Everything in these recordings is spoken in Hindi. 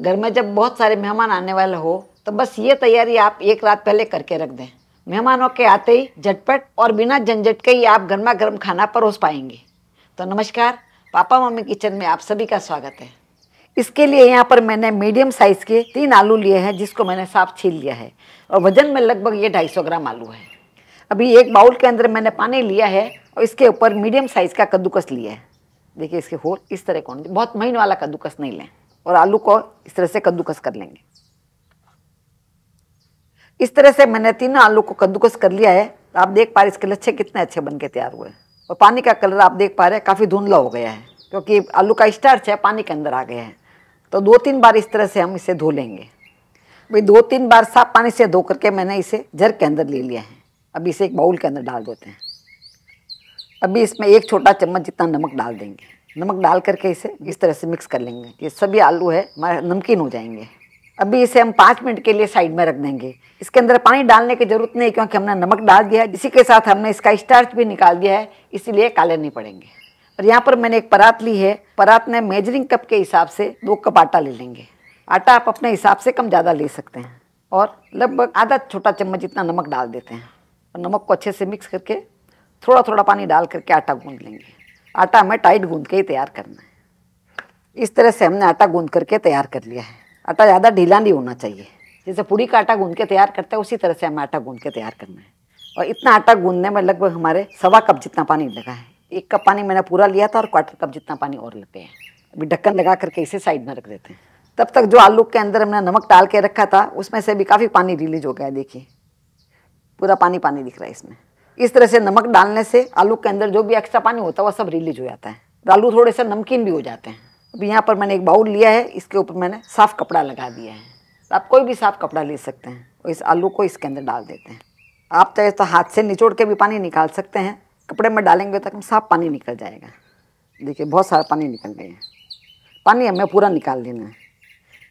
घर में जब बहुत सारे मेहमान आने वाले हो तो बस ये तैयारी आप एक रात पहले करके रख दें मेहमानों के आते ही झटपट और बिना झंझट के ही आप गर्मा गर्म खाना परोस पाएंगे तो नमस्कार पापा मम्मी किचन में आप सभी का स्वागत है इसके लिए यहाँ पर मैंने मीडियम साइज़ के तीन आलू लिए हैं जिसको मैंने साफ छील लिया है और वज़न में लगभग ये 250 ग्राम आलू है अभी एक बाउल के अंदर मैंने पानी लिया है और इसके ऊपर मीडियम साइज़ का कद्दूकस लिया है देखिए इसके होल इस तरह कौन बहुत महीन वाला कद्दूकस नहीं लें और आलू को इस तरह से कद्दूकस कर लेंगे इस तरह से मैंने तीनों आलू को कद्दूकस कर लिया है आप देख पा रहे इसके लच्छे कितने अच्छे बन के तैयार हुए और पानी का कलर आप देख पा रहे हैं काफ़ी धुंधला हो गया है क्योंकि आलू का स्टार्च है पानी के अंदर आ गया है तो दो तीन बार इस तरह से हम इसे धो लेंगे भाई दो तीन बार साफ पानी से धो करके मैंने इसे जर के अंदर ले लिया है अभी इसे एक बाउल के अंदर डाल देते हैं अभी इसमें एक छोटा चम्मच जितना नमक डाल देंगे नमक डाल करके इसे इस तरह से मिक्स कर लेंगे ये सभी आलू है नमकीन हो जाएंगे अभी इसे हम पाँच मिनट के लिए साइड में रख देंगे इसके अंदर पानी डालने की जरूरत नहीं क्योंकि हमने नमक डाल दिया है इसी के साथ हमने इसका स्टार्च भी निकाल दिया है इसीलिए काले नहीं पड़ेंगे और यहाँ पर मैंने एक परात ली है परात में मेजरिंग कप के हिसाब से दो कप आटा ले लेंगे आटा आप अपने हिसाब से कम ज़्यादा ले सकते हैं और लगभग आधा छोटा चम्मच जितना नमक डाल देते हैं और नमक को अच्छे से मिक्स करके थोड़ा थोड़ा पानी डाल करके आटा गूँध लेंगे आटा हमें टाइट गूंद के ही तैयार करना है इस तरह से हमने आटा गूंद करके तैयार कर लिया है आटा ज़्यादा ढीला नहीं होना चाहिए जैसे पूरी का आटा गूंद के तैयार करते हैं उसी तरह से हमें आटा गूंद के तैयार करना है और इतना आटा गूंदने में लगभग हमारे सवा कप जितना पानी लगा है एक कप पानी मैंने पूरा लिया था और क्वार्टर कप जितना पानी और लेते हैं अभी ढक्कन लगा करके इसे साइड में रख देते हैं तब तक जो आलू के अंदर हमने नमक डाल के रखा था उसमें से भी काफ़ी पानी रिलीज हो गया देखिए पूरा पानी पानी दिख रहा है इसमें इस तरह से नमक डालने से आलू के अंदर जो भी एक्स्ट्रा पानी होता है वह सब रिलीज हो जाता है आलू थोड़े से नमकीन भी हो जाते हैं अभी यहाँ पर मैंने एक बाउल लिया है इसके ऊपर मैंने साफ़ कपड़ा लगा दिया है आप कोई भी साफ़ कपड़ा ले सकते हैं और इस आलू को इसके अंदर डाल देते हैं आप चाहे तो हाथ से निचोड़ के भी पानी निकाल सकते हैं कपड़े में डालेंगे तो साफ पानी निकल जाएगा देखिए बहुत सारा पानी निकल गया है पानी हमें पूरा निकाल लेना है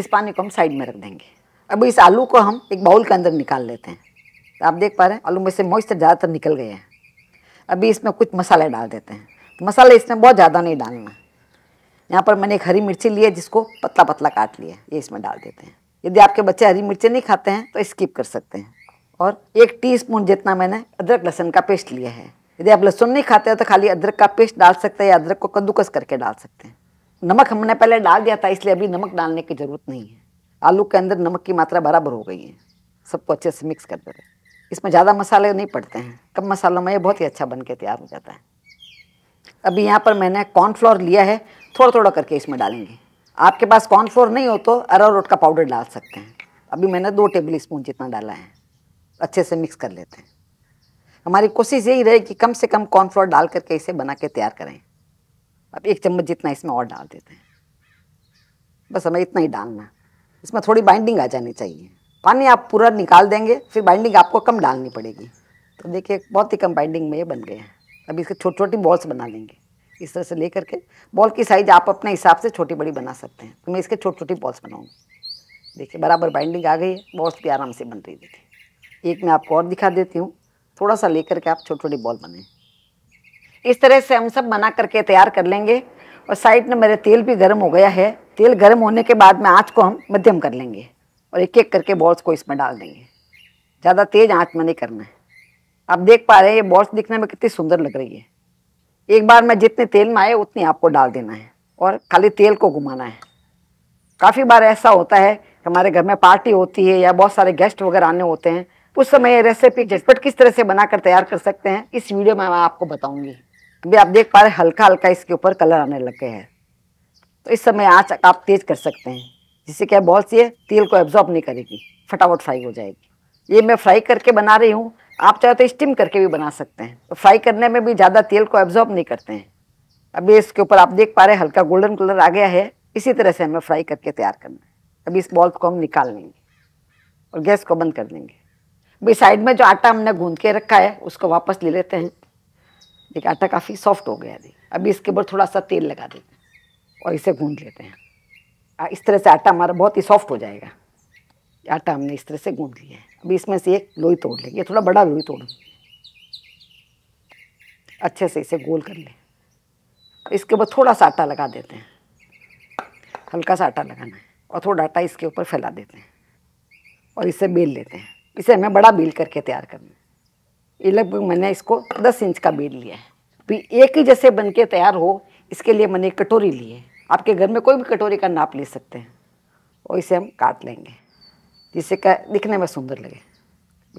इस पानी को हम साइड में रख देंगे अब इस आलू को हम एक बाउल के अंदर निकाल लेते हैं आप देख पा रहे हैं आलू में से मॉइस्चर ज़्यादातर निकल गए हैं अभी इसमें कुछ मसाले डाल देते हैं तो मसाले इसमें बहुत ज़्यादा नहीं डालना यहाँ पर मैंने एक हरी मिर्ची ली है जिसको पतला पतला काट लिया ये इसमें डाल देते हैं यदि आपके बच्चे हरी मिर्ची नहीं खाते हैं तो स्किप कर सकते हैं और एक स्पून जितना मैंने अदरक लहसुन का पेस्ट लिया है यदि आप लहसुन नहीं खाते हो तो खाली अदरक का पेस्ट डाल सकते हैं या अदरक को कद्दूकस करके डाल सकते हैं नमक हमने पहले डाल दिया था इसलिए अभी नमक डालने की ज़रूरत नहीं है आलू के अंदर नमक की मात्रा बराबर हो गई है सबको अच्छे से मिक्स कर दे रहे हैं इसमें ज़्यादा मसाले नहीं पड़ते हैं कम मसालों में ये बहुत ही अच्छा बन के तैयार हो जाता है अभी यहाँ पर मैंने कॉर्नफ्लोर लिया है थोड़ा थोड़ा करके इसमें डालेंगे आपके पास कॉर्नफ्लोर नहीं हो तो अरारोट का पाउडर डाल सकते हैं अभी मैंने दो टेबल स्पून जितना डाला है अच्छे से मिक्स कर लेते हैं हमारी कोशिश यही रहे कि कम से कम कॉर्नफ्लोर डाल करके इसे बना के तैयार करें अब एक चम्मच जितना इसमें और डाल देते हैं बस हमें इतना ही डालना इसमें थोड़ी बाइंडिंग आ जानी चाहिए पानी आप पूरा निकाल देंगे फिर बाइंडिंग आपको कम डालनी पड़ेगी तो देखिए बहुत ही कम बाइंडिंग में ये बन गए हैं अब इसके छोटी छोटी बॉल्स बना लेंगे इस तरह से ले करके बॉल की साइज आप अपने हिसाब से छोटी बड़ी बना सकते हैं तो मैं इसके छोटी छोटी बॉल्स बनाऊँगी देखिए बराबर बाइंडिंग आ गई है बॉल्स भी आराम से बन रही देखिए एक मैं आपको और दिखा देती हूँ थोड़ा सा लेकर के आप छोटी छोटी बॉल बनाएँ इस तरह से हम सब बना करके तैयार कर लेंगे और साइड में मेरे तेल भी गर्म हो गया है तेल गर्म होने के बाद में आँच को हम मध्यम कर लेंगे और एक एक करके बॉल्स को इसमें डाल देंगे ज़्यादा तेज़ आँच में नहीं करना है आप देख पा रहे हैं ये बॉल्स दिखने में कितनी सुंदर लग रही है एक बार में जितने तेल में आए उतनी आपको डाल देना है और खाली तेल को घुमाना है काफ़ी बार ऐसा होता है कि हमारे घर में पार्टी होती है या बहुत सारे गेस्ट वगैरह आने होते हैं उस समय रेसिपी झटपट किस तरह से बनाकर तैयार कर सकते हैं इस वीडियो में मैं आपको बताऊंगी अभी आप देख पा रहे हल्का हल्का इसके ऊपर कलर आने लग गए हैं तो इस समय आँच आप तेज़ कर सकते हैं जिससे क्या बहुत सी है तेल को एब्जॉर्ब नहीं करेगी फटाफट फ्राई हो जाएगी ये मैं फ्राई करके बना रही हूँ आप चाहे तो स्टीम करके भी बना सकते हैं तो फ्राई करने में भी ज़्यादा तेल को एब्जॉर्ब नहीं करते हैं अभी इसके ऊपर आप देख पा रहे हैं हल्का गोल्डन कलर आ गया है इसी तरह से हमें फ्राई करके तैयार करना है अभी इस बॉल को हम निकाल लेंगे और गैस को बंद कर देंगे अभी साइड में जो आटा हमने गूंद के रखा है उसको वापस ले लेते हैं देखिए आटा काफ़ी सॉफ्ट हो गया है अभी इसके ऊपर थोड़ा सा तेल लगा देते हैं और इसे गूंद लेते हैं इस तरह से आटा हमारा बहुत ही सॉफ्ट हो जाएगा आटा हमने इस तरह से गूंद लिया है अभी इसमें से एक लोई तोड़ लेंगे थोड़ा बड़ा लोई तोड़ूंगी अच्छे से इसे गोल कर लें इसके ऊपर थोड़ा सा आटा लगा देते हैं हल्का सा आटा लगाना है और थोड़ा आटा इसके ऊपर फैला देते हैं और इसे बेल लेते हैं इसे हमें बड़ा बेल करके तैयार करना है ये लगभग मैंने इसको दस इंच का बेल लिया है भी एक ही जैसे बन के तैयार हो इसके लिए मैंने कटोरी ली है आपके घर में कोई भी कटोरी का नाप ले सकते हैं और इसे हम काट लेंगे जिससे क्या दिखने में सुंदर लगे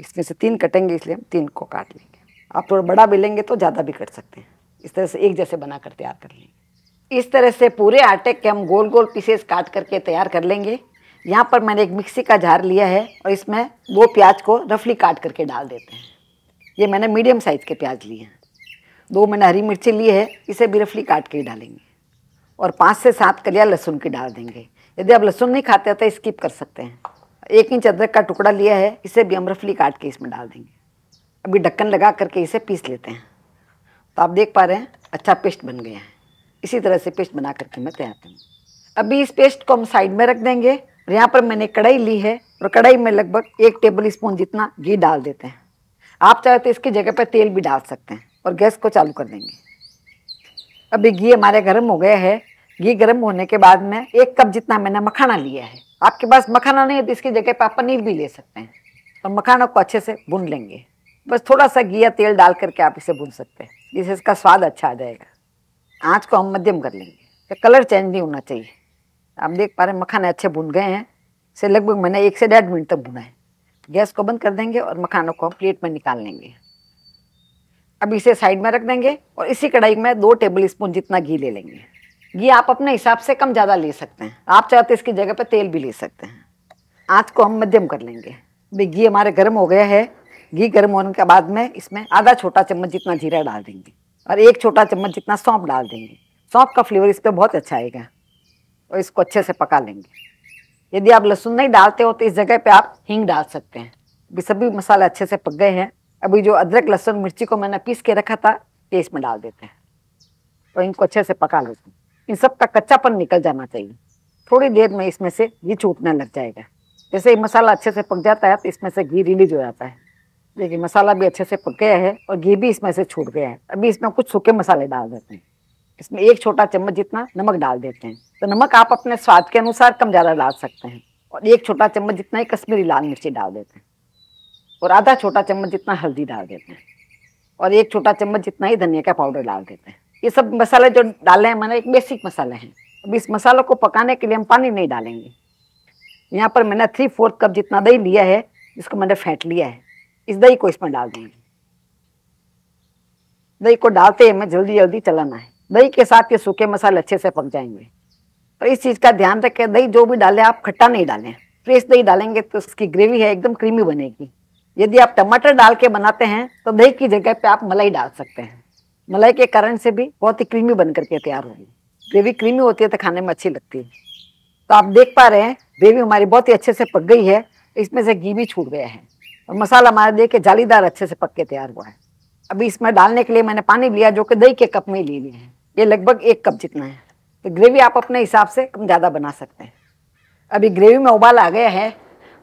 इसमें से तीन कटेंगे इसलिए हम तीन को काट लेंगे आप थोड़ा बड़ा भी लेंगे तो ज़्यादा भी कट सकते हैं इस तरह से एक जैसे बना कर तैयार कर लेंगे इस तरह से पूरे आटे के हम गोल गोल पीसेस काट करके तैयार कर लेंगे यहाँ पर मैंने एक मिक्सी का जार लिया है और इसमें दो प्याज को रफली काट करके डाल देते हैं ये मैंने मीडियम साइज़ के प्याज लिए हैं दो मैंने हरी मिर्ची ली है इसे भी रफली काट के ही डालेंगे और पाँच से सात कलिया लहसुन की डाल देंगे यदि आप लहसुन नहीं खाते तो स्किप कर सकते हैं एक इंच अदरक का टुकड़ा लिया है इसे भी हम रफली काट के इसमें डाल देंगे अभी ढक्कन लगा करके इसे पीस लेते हैं तो आप देख पा रहे हैं अच्छा पेस्ट बन गया है इसी तरह से पेस्ट बना करके मैं तैयार करूँ अभी इस पेस्ट को हम साइड में रख देंगे और यहाँ पर मैंने कढ़ाई ली है और कढ़ाई में लगभग एक टेबल स्पून जितना घी डाल देते हैं आप चाहे तो इसकी जगह पर तेल भी डाल सकते हैं और गैस को चालू कर देंगे अभी घी हमारे गर्म हो गया है घी गर्म होने के बाद में एक कप जितना मैंने मखाना लिया है आपके पास मखाना नहीं है तो इसकी जगह पर आप पनीर भी ले सकते हैं और तो मखाना को अच्छे से भून लेंगे बस थोड़ा सा घी या तेल डाल करके आप इसे भून सकते हैं जिससे इसका स्वाद अच्छा आ जाएगा आँच को हम मध्यम कर लेंगे तो कलर चेंज नहीं होना चाहिए आप देख पा रहे मखाने अच्छे भून गए हैं इसे लगभग मैंने एक से डेढ़ मिनट तक भुना है गैस को बंद कर देंगे और मखानों को हम प्लेट में निकाल लेंगे अब इसे साइड में रख देंगे और इसी कढ़ाई में दो टेबल स्पून जितना घी ले लेंगे ये आप अपने हिसाब से कम ज़्यादा ले सकते हैं आप चाहते इसकी जगह पर तेल भी ले सकते हैं आँच को हम मध्यम कर लेंगे भाई घी हमारे गर्म हो गया है घी गर्म होने के बाद में इसमें आधा छोटा चम्मच जितना जीरा डाल देंगे और एक छोटा चम्मच जितना सौंप डाल देंगे सौंप का फ्लेवर इस पर बहुत अच्छा आएगा और इसको अच्छे से पका लेंगे यदि आप लहसुन नहीं डालते हो तो इस जगह पे आप हींग डाल सकते हैं अभी सभी मसाले अच्छे से पक गए हैं अभी जो अदरक लहसुन मिर्ची को मैंने पीस के रखा था ये इसमें डाल देते हैं और तो इनको अच्छे से पका लेते हैं इन सब का कच्चापन निकल जाना चाहिए थोड़ी देर में इसमें से घी छूटने लग जाएगा जैसे ये मसाला अच्छे से पक जाता है तो इसमें से घी रिलीज हो जाता है देखिए मसाला भी अच्छे से पक गया है और घी भी इसमें से छूट गया है अभी इसमें कुछ सूखे मसाले डाल देते हैं इसमें एक छोटा चम्मच जितना नमक डाल देते हैं तो नमक आप अपने स्वाद के अनुसार कम ज़्यादा डाल सकते हैं और एक छोटा चम्मच जितना ही कश्मीरी लाल मिर्ची डाल देते हैं और आधा छोटा चम्मच जितना हल्दी डाल देते हैं और एक छोटा चम्मच जितना ही धनिया का पाउडर डाल देते हैं ये सब मसाले जो डाले हैं मैंने एक बेसिक मसाले हैं अब इस मसालों को पकाने के लिए हम पानी नहीं डालेंगे यहाँ पर मैंने थ्री फोर्थ कप जितना दही लिया है जिसको मैंने फेंट लिया है इस दही को इसमें डाल देंगे दही को डालते हमें जल्दी जल्दी चलाना है दही के साथ ये सूखे मसाले अच्छे से पक जाएंगे और इस चीज़ का ध्यान रखें दही जो भी डालें आप खट्टा नहीं डालें फ्रेश दही डालेंगे तो उसकी ग्रेवी है एकदम क्रीमी बनेगी यदि आप टमाटर डाल के बनाते हैं तो दही की जगह पे आप मलाई डाल सकते हैं मलाई के कारण से भी बहुत ही क्रीमी बन करके तैयार होगी ग्रेवी क्रीमी होती है तो खाने में अच्छी लगती है तो आप देख पा रहे हैं ग्रेवी हमारी बहुत ही अच्छे से पक गई है इसमें से घी भी छूट गया है और मसाला हमारा देखिए जालीदार अच्छे से पक के तैयार हुआ है अभी इसमें डालने के लिए मैंने पानी लिया जो कि दही के कप में ले लिए हैं ये लगभग एक कप जितना है तो ग्रेवी आप अपने हिसाब से कम ज़्यादा बना सकते हैं अभी ग्रेवी में उबाल आ गया है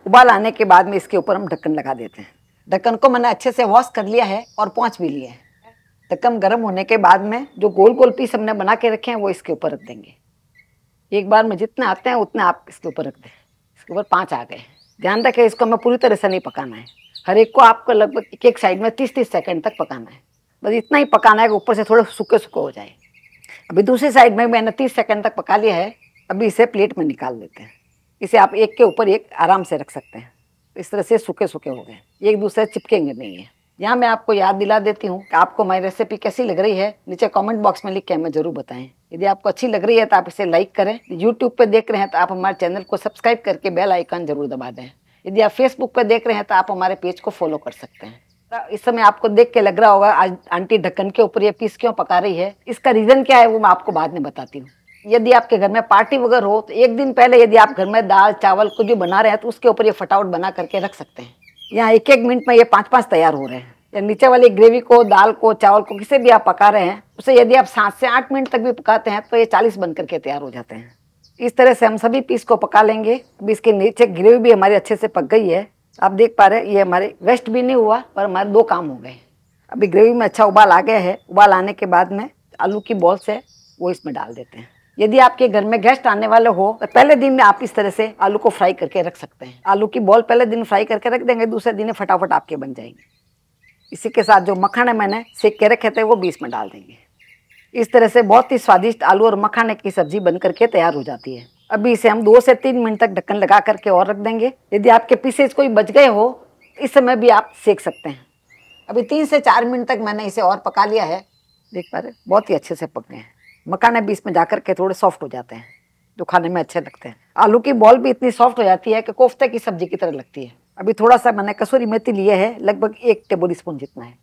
उबाल आने के बाद में इसके ऊपर हम ढक्कन लगा देते हैं ढक्कन को मैंने अच्छे से वॉश कर लिया है और पहुँच भी लिया है तकम गर्म होने के बाद में जो गोल गोल पीस हमने बना के रखे हैं वो इसके ऊपर रख देंगे एक बार में जितने आते हैं उतने आप इसके ऊपर रख दें इसके ऊपर पाँच आ गए ध्यान रखें इसको हमें पूरी तरह से नहीं पकाना है हर एक को आपको लगभग एक एक साइड में तीस तीस सेकेंड तक पकाना है बस इतना ही पकाना है कि ऊपर से थोड़े सूखे सूखे हो जाए अभी दूसरी साइड में मैंने तीस सेकेंड तक पका लिया है अभी इसे प्लेट में निकाल देते हैं इसे आप एक के ऊपर एक आराम से रख सकते हैं इस तरह से सूखे सूखे हो गए एक दूसरे चिपकेंगे नहीं है यहाँ मैं आपको याद दिला देती हूँ आपको हमारी रेसिपी कैसी लग रही है नीचे कमेंट बॉक्स में लिख के हमें जरूर बताएं यदि आपको अच्छी लग रही है तो आप इसे लाइक करें यूट्यूब पे देख रहे हैं तो आप हमारे चैनल को सब्सक्राइब करके बेल आइकन जरूर दबा दें यदि आप फेसबुक पे देख रहे हैं तो आप हमारे पेज को फॉलो कर सकते हैं तो इस समय आपको देख के लग रहा होगा आज आंटी ढक्कन के ऊपर ये पीस क्यों पका रही है इसका रीज़न क्या है वो मैं आपको बाद में बताती हूँ यदि आपके घर में पार्टी वगैरह हो तो एक दिन पहले यदि आप घर में दाल चावल कुछ भी बना रहे हैं तो उसके ऊपर ये फटाफट बना करके रख सकते हैं यहाँ एक एक मिनट में ये पाँच पाँच तैयार हो रहे हैं या नीचे वाली ग्रेवी को दाल को चावल को किसे भी आप पका रहे हैं उसे यदि आप सात से आठ मिनट तक भी पकाते हैं तो ये चालीस बन करके तैयार हो जाते हैं इस तरह से हम सभी पीस को पका लेंगे अभी इसके नीचे ग्रेवी भी हमारी अच्छे से पक गई है आप देख पा रहे हैं ये हमारे वेस्ट भी नहीं हुआ पर हमारे दो काम हो गए अभी ग्रेवी में अच्छा उबाल आ गया है उबाल आने के बाद में आलू की बॉल्स है वो इसमें डाल देते हैं यदि आपके घर में गेस्ट आने वाले हो तो पहले दिन में आप इस तरह से आलू को फ्राई करके रख सकते हैं आलू की बॉल पहले दिन फ्राई करके रख देंगे दूसरे दिन फटाफट आपके बन जाएंगे इसी के साथ जो मखाने मैंने सेक के रखे थे वो बीस में डाल देंगे इस तरह से बहुत ही स्वादिष्ट आलू और मखाने की सब्जी बन करके तैयार हो जाती है अभी इसे हम दो से तीन मिनट तक ढक्कन लगा करके और रख देंगे यदि आपके पीसेज कोई बच गए हो इस समय भी आप सेक सकते हैं अभी तीन से चार मिनट तक मैंने इसे और पका लिया है देख पा रहे बहुत ही अच्छे से पक गए हैं मखाने भी इसमें जाकर के थोड़े सॉफ्ट हो जाते हैं जो खाने में अच्छे लगते हैं आलू की बॉल भी इतनी सॉफ्ट हो जाती है कि कोफ्ते की सब्जी की तरह लगती है अभी थोड़ा सा मैंने कसूरी मेथी लिए है लगभग एक टेबल स्पून जितना है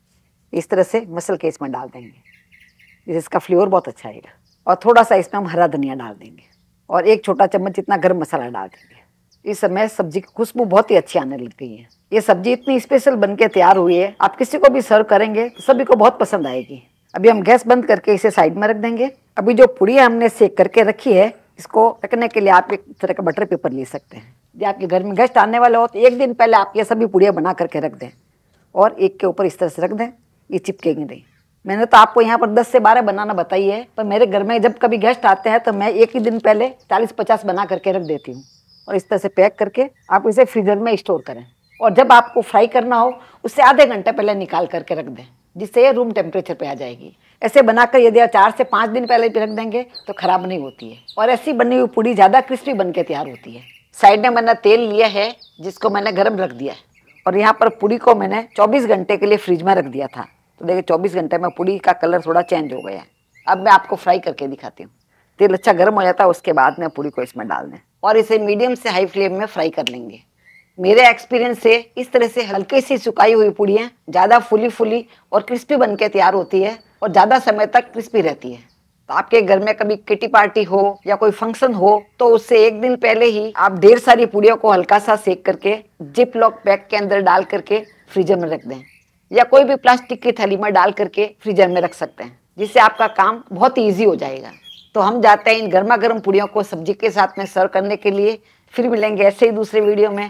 इस तरह से मसल के इसमें डाल देंगे इसका फ्लेवर बहुत अच्छा आएगा और थोड़ा सा इसमें हम हरा धनिया डाल देंगे और एक छोटा चम्मच जितना गर्म मसाला डाल देंगे इस समय सब्जी की खुशबू बहुत ही अच्छी आने लग गई है ये सब्जी इतनी स्पेशल बन के तैयार हुई है आप किसी को भी सर्व करेंगे तो सभी को बहुत पसंद आएगी अभी हम गैस बंद करके इसे साइड में रख देंगे अभी जो पूड़ी हमने सेक करके रखी है इसको रखने के लिए आप एक तरह का बटर पेपर ले सकते हैं यदि आपके घर में गेस्ट आने वाले हो तो एक दिन पहले आप ये सभी पूड़ियाँ बना करके रख दें और एक के ऊपर इस तरह से रख दें ये चिपकेगी नहीं मैंने तो आपको यहाँ पर 10 से 12 बनाना बताई है पर मेरे घर में जब कभी गेस्ट आते हैं तो मैं एक ही दिन पहले 40-50 बना करके रख देती हूँ और इस तरह से पैक करके आप इसे फ्रीजर में स्टोर करें और जब आपको फ्राई करना हो उससे आधे घंटे पहले निकाल करके रख दें जिससे ये रूम टेम्परेचर पर आ जाएगी ऐसे बनाकर यदि आप चार से पाँच दिन पहले भी रख देंगे तो ख़राब नहीं होती है और ऐसी बनी हुई पूड़ी ज़्यादा क्रिस्पी बन के तैयार होती है साइड में मैंने तेल लिया है जिसको मैंने गर्म रख दिया है और यहाँ पर पूड़ी को मैंने चौबीस घंटे के लिए फ्रिज में रख दिया था तो देखिए चौबीस घंटे में पूड़ी का कलर थोड़ा चेंज हो गया है अब मैं आपको फ्राई करके दिखाती हूँ तेल अच्छा गर्म हो जाता है उसके बाद में पूड़ी को इसमें डाल दें और इसे मीडियम से हाई फ्लेम में फ्राई कर लेंगे मेरे एक्सपीरियंस से इस तरह से हल्की सी सुखाई हुई पूड़ियाँ ज़्यादा फुली फुली और क्रिस्पी बन के तैयार होती है और ज़्यादा समय तक क्रिस्पी रहती है तो आपके घर में कभी किटी पार्टी हो या कोई फंक्शन हो तो उससे एक दिन पहले ही आप ढेर सारी पूड़ियों को हल्का सा सेक करके जिप लॉक पैक के अंदर डाल करके फ्रीजर में रख दें या कोई भी प्लास्टिक की थैली में डाल करके फ्रीजर में रख सकते हैं जिससे आपका काम बहुत ईजी हो जाएगा तो हम जाते हैं इन गर्मा गर्म पूड़ियों को सब्जी के साथ में सर्व करने के लिए फिर मिलेंगे ऐसे ही दूसरे वीडियो में